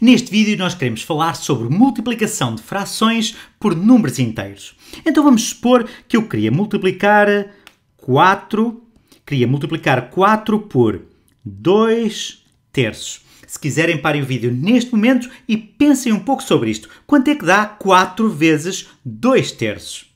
Neste vídeo nós queremos falar sobre multiplicação de frações por números inteiros. Então vamos supor que eu queria multiplicar 4, queria multiplicar 4 por 2 terços. Se quiserem, parem o vídeo neste momento e pensem um pouco sobre isto. Quanto é que dá 4 vezes 2 terços?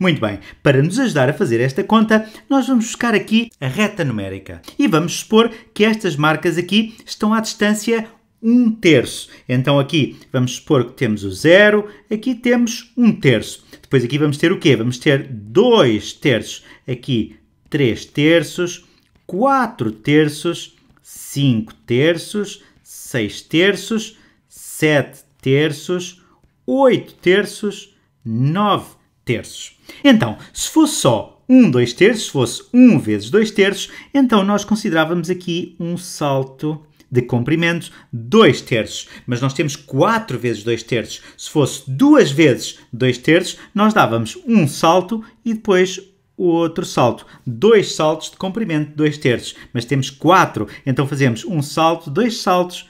Muito bem, para nos ajudar a fazer esta conta, nós vamos buscar aqui a reta numérica e vamos supor que estas marcas aqui estão à distância um terço. Então aqui vamos supor que temos o zero, aqui temos um terço. Depois aqui vamos ter o quê? Vamos ter dois terços. Aqui três terços, quatro terços, cinco terços, seis terços, sete terços, oito terços, nove terços. Então, se fosse só 1 um 2 terços, se fosse 1 um vezes 2 terços, então nós considerávamos aqui um salto de comprimento, 2 terços. Mas nós temos 4 vezes 2 terços. Se fosse 2 vezes 2 terços, nós dávamos um salto e depois o outro salto. Dois saltos de comprimento, 2 terços. Mas temos 4, então fazemos um salto, dois saltos,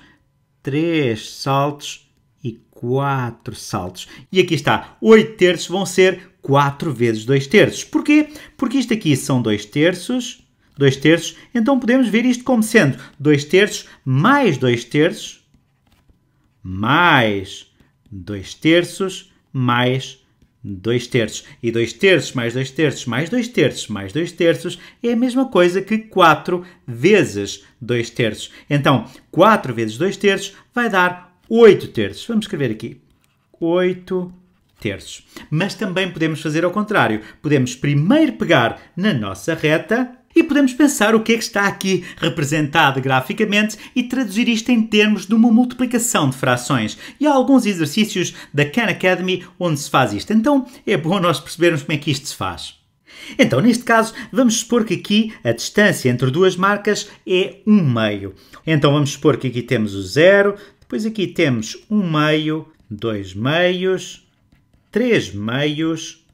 três saltos e 4 saltos. E aqui está, 8 terços vão ser 4 vezes 2 terços. Porquê? Porque isto aqui são 2 terços 2 terços, então podemos ver isto como sendo 2 terços mais 2 terços, mais 2 terços, mais 2 terços. E 2 terços mais 2 terços mais 2 terços mais 2 terços é a mesma coisa que 4 vezes 2 terços. Então, 4 vezes 2 terços vai dar 8 terços. Vamos escrever aqui. 8 terços. Mas também podemos fazer ao contrário. Podemos primeiro pegar na nossa reta e podemos pensar o que é que está aqui representado graficamente e traduzir isto em termos de uma multiplicação de frações. E há alguns exercícios da Khan Academy onde se faz isto, então é bom nós percebermos como é que isto se faz. Então, neste caso, vamos supor que aqui a distância entre duas marcas é 1 um meio. Então, vamos supor que aqui temos o 0, depois aqui temos 1 um meio, 2 meios, 3 meios,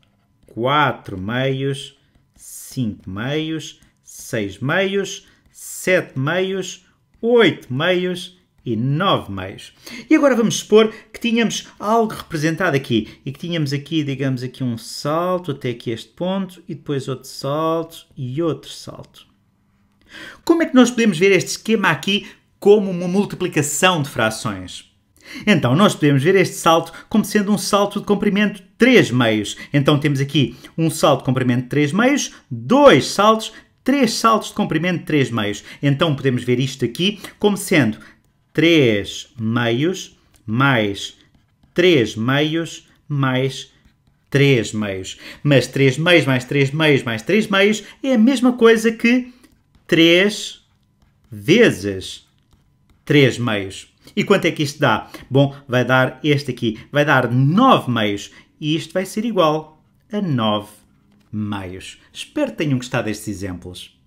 4 meios, 5 meios, 6 meios, 7 meios, 8 meios e 9 meios. E agora vamos supor que tínhamos algo representado aqui e que tínhamos aqui, digamos, aqui um salto até aqui este ponto e depois outro salto e outro salto. Como é que nós podemos ver este esquema aqui como uma multiplicação de frações? Então, nós podemos ver este salto como sendo um salto de comprimento 3 meios. Então, temos aqui um salto de comprimento 3 meios, dois saltos 3 saltos de comprimento de 3 meios. Então podemos ver isto aqui como sendo 3 meios mais 3 meios mais 3 meios. Mas 3 meios mais 3 meios mais 3 meios é a mesma coisa que 3 vezes 3 meios. E quanto é que isto dá? Bom, vai dar este aqui, vai dar 9 meios. E isto vai ser igual a 9 meios. Espero que tenham gostado destes exemplos.